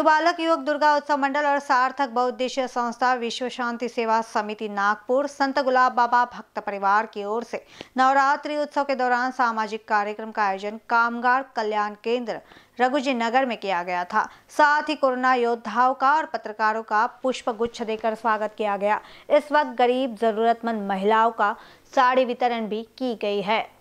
तो बालक युवक दुर्गा उत्सव मंडल और सार्थक बहुउद्देशीय संस्था विश्व शांति सेवा समिति नागपुर संत गुलाब बाबा भक्त परिवार की ओर से नवरात्रि उत्सव के दौरान सामाजिक कार्यक्रम का आयोजन कामगार कल्याण केंद्र रघुजी नगर में किया गया था साथ ही कोरोना योद्धाओं का और पत्रकारों का पुष्प गुच्छ देकर स्वागत किया गया इस वक्त गरीब जरूरतमंद महिलाओं का साड़ी वितरण भी की गई है